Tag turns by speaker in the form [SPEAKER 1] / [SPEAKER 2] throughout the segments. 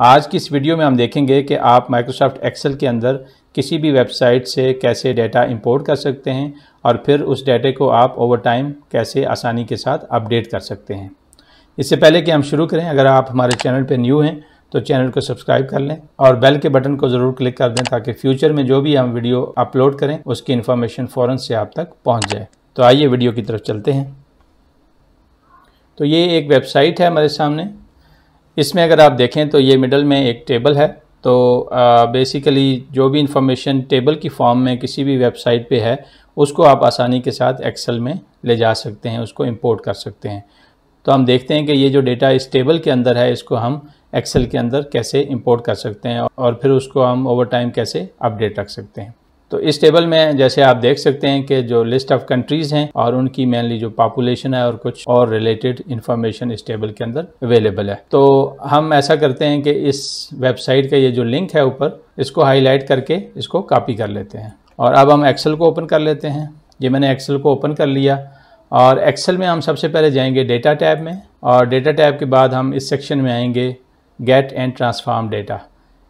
[SPEAKER 1] आज की इस वीडियो में हम देखेंगे कि आप माइक्रोसॉफ्ट एक्सेल के अंदर किसी भी वेबसाइट से कैसे डेटा इंपोर्ट कर सकते हैं और फिर उस डेटे को आप ओवर टाइम कैसे आसानी के साथ अपडेट कर सकते हैं इससे पहले कि हम शुरू करें अगर आप हमारे चैनल पर न्यू हैं तो चैनल को सब्सक्राइब कर लें और बेल के बटन को ज़रूर क्लिक कर दें ताकि फ्यूचर में जो भी हम वीडियो अपलोड करें उसकी इन्फॉर्मेशन फ़ौर से आप तक पहुँच जाए तो आइए वीडियो की तरफ चलते हैं तो ये एक वेबसाइट है हमारे सामने इसमें अगर आप देखें तो ये मिडल में एक टेबल है तो बेसिकली जो भी इंफॉर्मेशन टेबल की फॉर्म में किसी भी वेबसाइट पे है उसको आप आसानी के साथ एक्सेल में ले जा सकते हैं उसको इंपोर्ट कर सकते हैं तो हम देखते हैं कि ये जो डेटा इस टेबल के अंदर है इसको हम एक्सेल के अंदर कैसे इंपोर्ट कर सकते हैं और फिर उसको हम ओवर टाइम कैसे अपडेट रख सकते हैं तो इस टेबल में जैसे आप देख सकते हैं कि जो लिस्ट ऑफ कंट्रीज हैं और उनकी मेनली जो पॉपुलेशन है और कुछ और रिलेटेड इन्फॉर्मेशन इस टेबल के अंदर अवेलेबल है तो हम ऐसा करते हैं कि इस वेबसाइट का ये जो लिंक है ऊपर इसको हाईलाइट करके इसको कॉपी कर लेते हैं और अब हम एक्सेल को ओपन कर लेते हैं ये मैंने एक्सेल को ओपन कर लिया और एक्सेल में हम सबसे पहले जाएंगे डेटा टैब में और डेटा टैब के बाद हम इस सेक्शन में आएंगे गेट एंड ट्रांसफार्म डेटा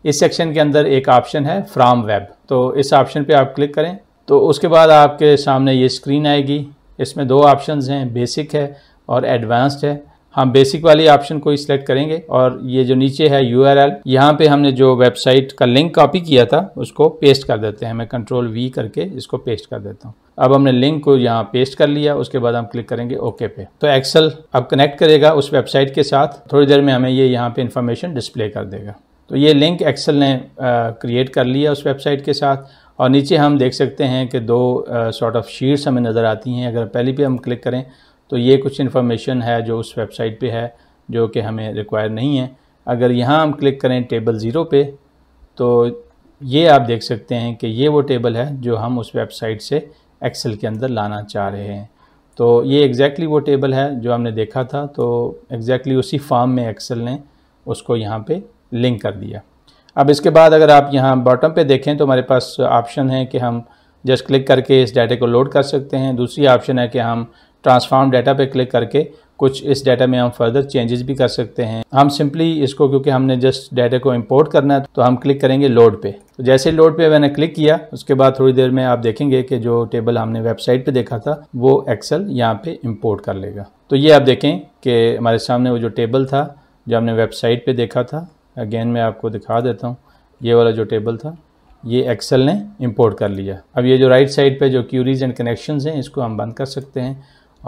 [SPEAKER 1] इस सेक्शन के अंदर एक ऑप्शन है फ्राम वेब तो इस ऑप्शन पे आप क्लिक करें तो उसके बाद आपके सामने ये स्क्रीन आएगी इसमें दो ऑप्शन हैं बेसिक है और एडवांस्ड है हम बेसिक वाली ऑप्शन को ही सिलेक्ट करेंगे और ये जो नीचे है यू आर एल यहाँ पर हमने जो वेबसाइट का लिंक कॉपी किया था उसको पेस्ट कर देते हैं मैं कंट्रोल वी करके इसको पेस्ट कर देता हूँ अब हमने लिंक को यहाँ पेस्ट कर लिया उसके बाद हम क्लिक करेंगे ओके पे तो एक्सेल अब कनेक्ट करेगा उस वेबसाइट के साथ थोड़ी देर में हमें ये यहाँ पे इन्फॉर्मेशन डिस्प्ले कर देगा तो ये लिंक एक्सेल ने क्रिएट कर लिया उस वेबसाइट के साथ और नीचे हम देख सकते हैं कि दो सॉर्ट ऑफ शीट्स हमें नज़र आती हैं अगर पहली पे हम क्लिक करें तो ये कुछ इन्फॉर्मेशन है जो उस वेबसाइट पे है जो कि हमें रिक्वायर नहीं है अगर यहाँ हम क्लिक करें टेबल ज़ीरो पे तो ये आप देख सकते हैं कि ये वो टेबल है जो हम उस वेबसाइट से एक्सेल के अंदर लाना चाह रहे हैं तो ये एग्जैक्टली वो टेबल है जो हमने देखा था तो एग्जैक्टली उसी फॉर्म में एक्सेल ने उसको यहाँ पे लिंक कर दिया अब इसके बाद अगर आप यहाँ बॉटम पे देखें तो हमारे पास ऑप्शन है कि हम जस्ट क्लिक करके इस डाटा को लोड कर सकते हैं दूसरी ऑप्शन है कि हम ट्रांसफॉर्म डाटा पे क्लिक करके कुछ इस डाटा में हम फर्दर चेंजेस भी कर सकते हैं हम सिंपली इसको क्योंकि हमने जस्ट डाटा को इंपोर्ट करना है तो हम क्लिक करेंगे लोड पे तो जैसे लोड पे मैंने क्लिक किया उसके बाद थोड़ी देर में आप देखेंगे कि जो टेबल हमने वेबसाइट पे देखा था वो एक्सेल यहाँ पे इंपोर्ट कर लेगा तो ये आप देखें कि हमारे सामने वो जो टेबल था जो हमने वेबसाइट पर देखा था अगेन मैं आपको दिखा देता हूँ ये वाला जो टेबल था ये एक्सेल ने इंपोर्ट कर लिया अब ये जो राइट साइड पे जो क्यूरीज एंड कनेक्शन हैं इसको हम बंद कर सकते हैं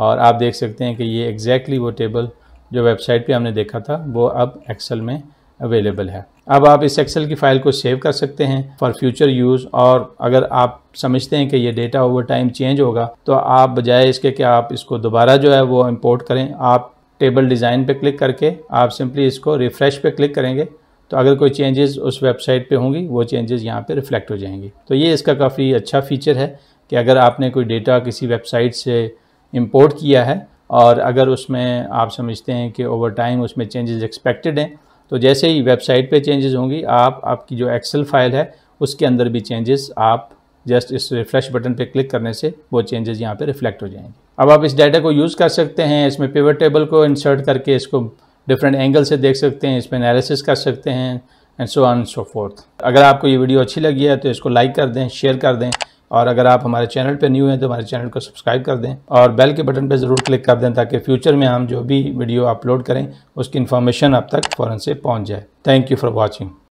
[SPEAKER 1] और आप देख सकते हैं कि ये एग्जैक्टली exactly वो टेबल जो वेबसाइट पे हमने देखा था वो अब एक्सेल में अवेलेबल है अब आप इस एक्सेल की फ़ाइल को सेव कर सकते हैं फॉर फ्यूचर यूज़ और अगर आप समझते हैं कि ये डेटा ओवर टाइम चेंज होगा तो आप बजाय इसके कि आप इसको दोबारा जो है वो इम्पोर्ट करें आप टेबल डिज़ाइन पे क्लिक करके आप सिंपली इसको रिफ़्रेश पे क्लिक करेंगे तो अगर कोई चेंजेस उस वेबसाइट पे होंगी वो चेंजेस यहाँ पे रिफ्लेक्ट हो जाएंगे तो ये इसका काफ़ी अच्छा फीचर है कि अगर आपने कोई डेटा किसी वेबसाइट से इम्पोर्ट किया है और अगर उसमें आप समझते हैं कि ओवर टाइम उसमें चेंजेस एक्सपेक्टेड हैं तो जैसे ही वेबसाइट पर चेंजेस होंगी आप आपकी जो एक्सेल फाइल है उसके अंदर भी चेंजेस आप जस्ट इस रिफ्रेश बटन पे क्लिक करने से वो चेंजेस यहाँ पे रिफ्लेक्ट हो जाएंगे अब आप इस डाटा को यूज़ कर सकते हैं इसमें पेवर टेबल को इंसर्ट करके इसको डिफरेंट एंगल से देख सकते हैं इसमें एनालिसिस कर सकते हैं and so on so forth अगर आपको ये वीडियो अच्छी लगी है तो इसको लाइक कर दें शेयर कर दें और अगर आप हमारे चैनल पर न्यू हैं तो हमारे चैनल को सब्सक्राइब कर दें और बेल के बटन पर ज़रूर क्लिक कर दें ताकि फ्यूचर में हम जो भी वीडियो अपलोड करें उसकी इन्फॉर्मेशन आप तक फ़ौरन से पहुँच जाए थैंक यू फॉर वॉचिंग